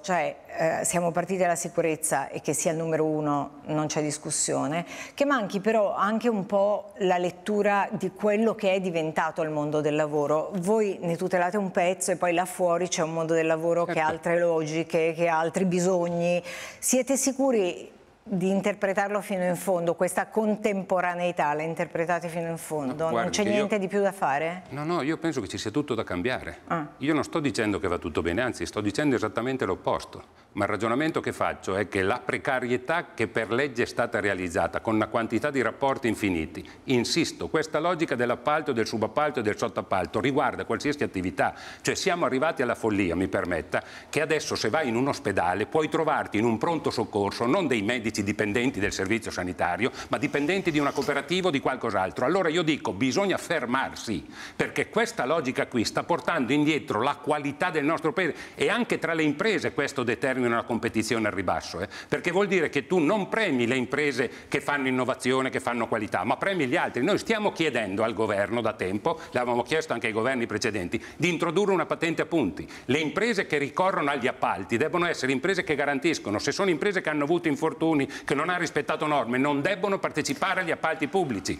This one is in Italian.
Cioè eh, siamo partiti dalla sicurezza e che sia il numero uno non c'è discussione, che manchi però anche un po' la lettura di quello che è diventato il mondo del lavoro. Voi ne tutelate un pezzo e poi là fuori c'è un mondo del lavoro certo. che ha certo. altre logiche, che ha altri bisogni. Siete sicuri di interpretarlo fino in fondo, questa contemporaneità la interpretate fino in fondo, no, guardi, non c'è niente io... di più da fare? No, no, io penso che ci sia tutto da cambiare. Ah. Io non sto dicendo che va tutto bene, anzi sto dicendo esattamente l'opposto, ma il ragionamento che faccio è che la precarietà che per legge è stata realizzata con una quantità di rapporti infiniti, insisto, questa logica dell'appalto, del subappalto e del sottappalto riguarda qualsiasi attività, cioè siamo arrivati alla follia, mi permetta, che adesso se vai in un ospedale puoi trovarti in un pronto soccorso non dei medici servizi, dipendenti del servizio sanitario, ma dipendenti di una cooperativa o di qualcos'altro. Allora io dico bisogna fermarsi, perché questa logica qui sta portando indietro la qualità del nostro paese e anche tra le imprese questo determina una competizione al ribasso, eh? perché vuol dire che tu non premi le imprese che fanno innovazione, che fanno qualità, ma premi gli altri. Noi stiamo chiedendo al governo da tempo, l'avevamo chiesto anche ai governi precedenti, di introdurre una patente a punti. Le imprese che ricorrono agli appalti devono essere imprese che garantiscono, se sono imprese che hanno avuto infortuni, che non ha rispettato norme non debbono partecipare agli appalti pubblici.